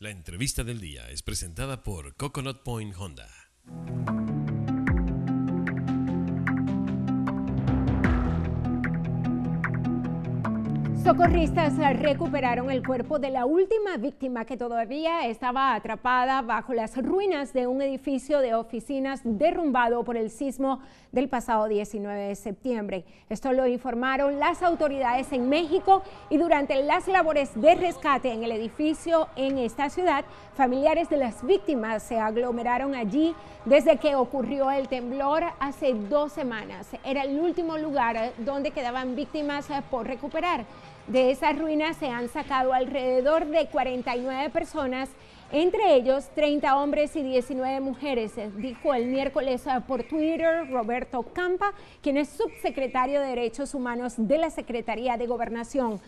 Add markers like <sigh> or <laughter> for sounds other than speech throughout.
La entrevista del día es presentada por Coconut Point Honda. Socorristas recuperaron el cuerpo de la última víctima que todavía estaba atrapada bajo las ruinas de un edificio de oficinas derrumbado por el sismo del pasado 19 de septiembre. Esto lo informaron las autoridades en México y durante las labores de rescate en el edificio en esta ciudad, familiares de las víctimas se aglomeraron allí desde que ocurrió el temblor hace dos semanas. Era el último lugar donde quedaban víctimas por recuperar. De esas ruinas se han sacado alrededor de 49 personas, entre ellos 30 hombres y 19 mujeres, eh, dijo el miércoles eh, por Twitter Roberto Campa, quien es subsecretario de Derechos Humanos de la Secretaría de Gobernación.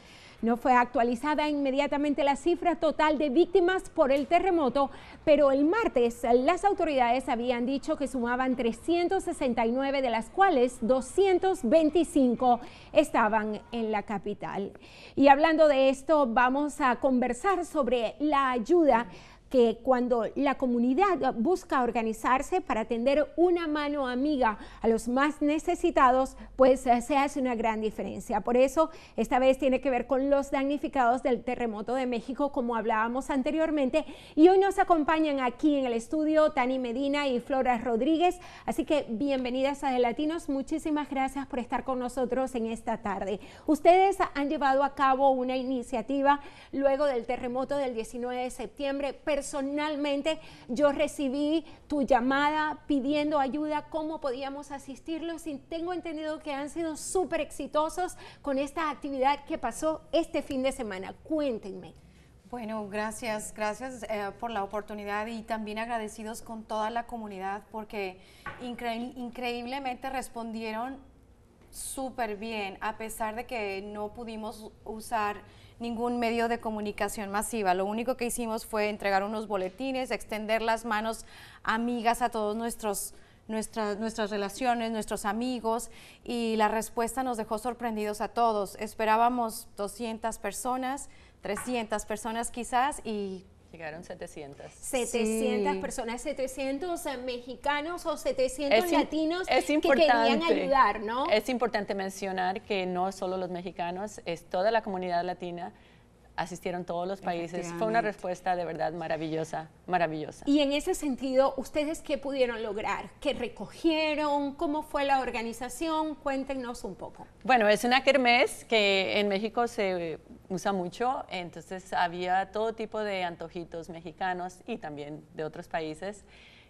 No fue actualizada inmediatamente la cifra total de víctimas por el terremoto, pero el martes las autoridades habían dicho que sumaban 369, de las cuales 225 estaban en la capital. Y hablando de esto, vamos a conversar sobre la ayuda que cuando la comunidad busca organizarse para atender una mano amiga a los más necesitados, pues eh, se hace una gran diferencia. Por eso, esta vez tiene que ver con los damnificados del terremoto de México, como hablábamos anteriormente. Y hoy nos acompañan aquí en el estudio Tani Medina y Flora Rodríguez. Así que bienvenidas a De Latinos. Muchísimas gracias por estar con nosotros en esta tarde. Ustedes han llevado a cabo una iniciativa luego del terremoto del 19 de septiembre, personalmente yo recibí tu llamada pidiendo ayuda, cómo podíamos asistirlos y tengo entendido que han sido súper exitosos con esta actividad que pasó este fin de semana. Cuéntenme. Bueno, gracias, gracias eh, por la oportunidad y también agradecidos con toda la comunidad porque increíblemente respondieron súper bien, a pesar de que no pudimos usar ningún medio de comunicación masiva. Lo único que hicimos fue entregar unos boletines, extender las manos amigas a todos nuestros... Nuestras, nuestras relaciones, nuestros amigos y la respuesta nos dejó sorprendidos a todos. Esperábamos 200 personas, 300 personas quizás y Llegaron 700. 700 personas, 700 mexicanos o 700 latinos es que querían ayudar, ¿no? Es importante mencionar que no solo los mexicanos, es toda la comunidad latina asistieron todos los países. Fue una respuesta de verdad maravillosa, maravillosa. Y en ese sentido, ¿ustedes qué pudieron lograr? ¿Qué recogieron? ¿Cómo fue la organización? Cuéntenos un poco. Bueno, es una kermés que en México se usa mucho, entonces había todo tipo de antojitos mexicanos y también de otros países.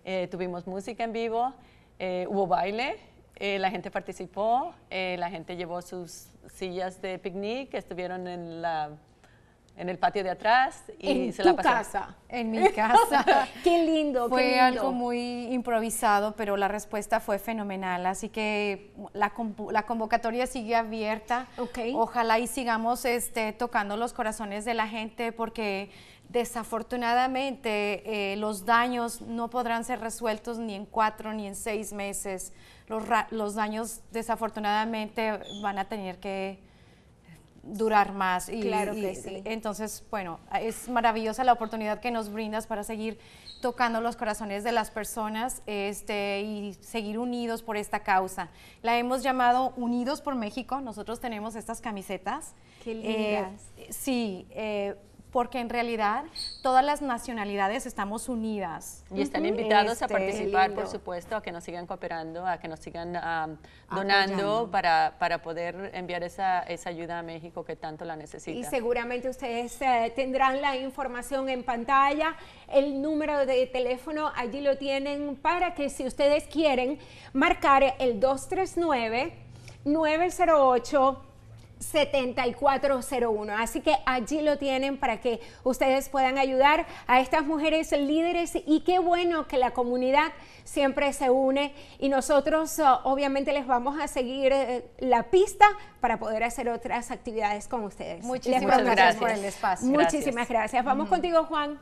Eh, tuvimos música en vivo, eh, hubo baile, eh, la gente participó, la gente llevó sus sillas de picnic, estuvieron en la en el patio de atrás y se la pasamos. En mi casa. <laughs> qué lindo. Fue algo muy improvisado, pero la respuesta fue fenomenal. Así que la, convocatoria sigue abierta. Ok. Ojalá y sigamos este, tocando los corazones de la gente porque desafortunadamente eh, los daños no podrán ser resueltos ni en cuatro ni en seis meses. Los, los daños desafortunadamente van a tener que durar más. Y, claro que sí. Entonces, bueno, es maravillosa la oportunidad que nos brindas para seguir tocando los corazones de las personas este, y seguir unidos por esta causa. La hemos llamado Unidos por México. Nosotros tenemos estas camisetas. Qué eh, lindas. sí. Eh, porque en realidad todas las nacionalidades estamos unidas. Y están invitados a este, participar, por supuesto, a que nos sigan cooperando, a que nos sigan ah, donando para, poder enviar esa, ayuda a México que tanto la necesita. Y seguramente ustedes eh, tendrán la información en pantalla, el número de teléfono allí lo tienen para que si ustedes quieren marcar el 239 908 7401. Así que allí lo tienen para que ustedes puedan ayudar a estas mujeres líderes y qué bueno que la comunidad siempre se une y nosotros eh, obviamente les vamos a seguir eh, la pista para poder hacer otras actividades con ustedes. Muchísimas gracias por el espacio. Muchísimas gracias. Vamos contigo Juan.